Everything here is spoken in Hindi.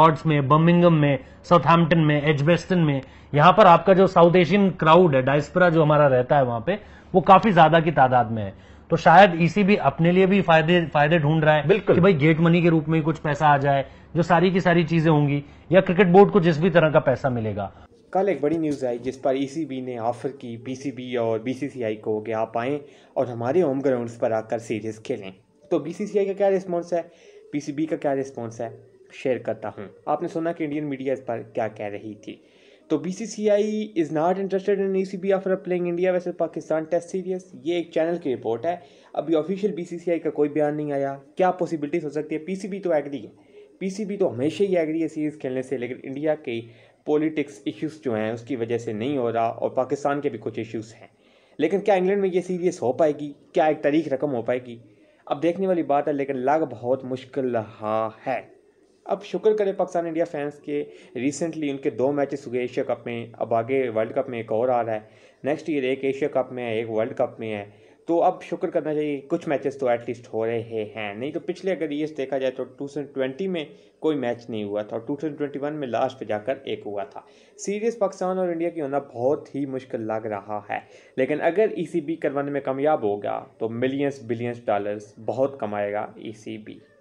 लॉर्ड्स में बर्मिंगम में साउथहैम्पटन में एजबेस्टन में यहाँ पर आपका जो साउथ एशियन क्राउड है डायस्परा जो हमारा रहता है वहां पे वो काफी ज्यादा की तादाद में है तो शायद भी अपने लिए भी फायदे फायदे ढूंढ रहा है बिल्कुल कि भाई गेट मनी के रूप में कुछ पैसा आ जाए जो सारी की सारी चीजें होंगी या क्रिकेट बोर्ड को जिस भी तरह का पैसा मिलेगा कल एक बड़ी न्यूज़ आई जिस पर ईसीबी e ने ऑफर की पीसीबी और बीसीसीआई को कि आप आए और हमारे होम ग्राउंड्स पर आकर सीरीज खेलें तो बीसीसीआई का क्या रिस्पॉन्स है पीसीबी का क्या रिस्पॉन्स है शेयर करता हूँ आपने सुना कि इंडियन मीडिया इस पर क्या कह रही थी तो B C C I is not interested in E C B after playing India वैसे पाकिस्तान टेस्ट सीरीज ये एक चैनल की रिपोर्ट है अभी ऑफिशियल बी सी सी आई का कोई बयान नहीं आया क्या पॉसिबिलिटीज हो सकती है पी सी बी तो एग्री है पी सी बी तो हमेशा ही एग्री है सीरीज़ खेलने से लेकिन इंडिया के पॉलिटिक्स इश्यूज़ जो हैं उसकी वजह से नहीं हो रहा और पाकिस्तान के भी कुछ इश्यूज़ हैं लेकिन क्या इंग्लैंड में ये सीरीज़ हो पाएगी क्या एक तारीख रकम हो पाएगी अब देखने वाली बात है लेकिन लग बहुत मुश्किल रहा है अब शुक्र करें पाकिस्तान इंडिया फैंस के रिसेंटली उनके दो मैचेस हुए एशिया कप में अब आगे वर्ल्ड कप में एक और आ रहा है नेक्स्ट ईयर एक एशिया कप में है एक वर्ल्ड कप में है तो अब शुक्र करना चाहिए कुछ मैचेस तो एटलीस्ट हो रहे हैं नहीं तो पिछले अगर ये देखा जाए तो 2020 में कोई मैच नहीं हुआ था और 2021 में लास्ट पे जाकर एक हुआ था सीरीज पाकिस्तान और इंडिया की होना बहुत ही मुश्किल लग रहा है लेकिन अगर ई e करवाने में कामयाब होगा तो मिलियंस बिलियंस डॉलर्स बहुत कमाएगा ई e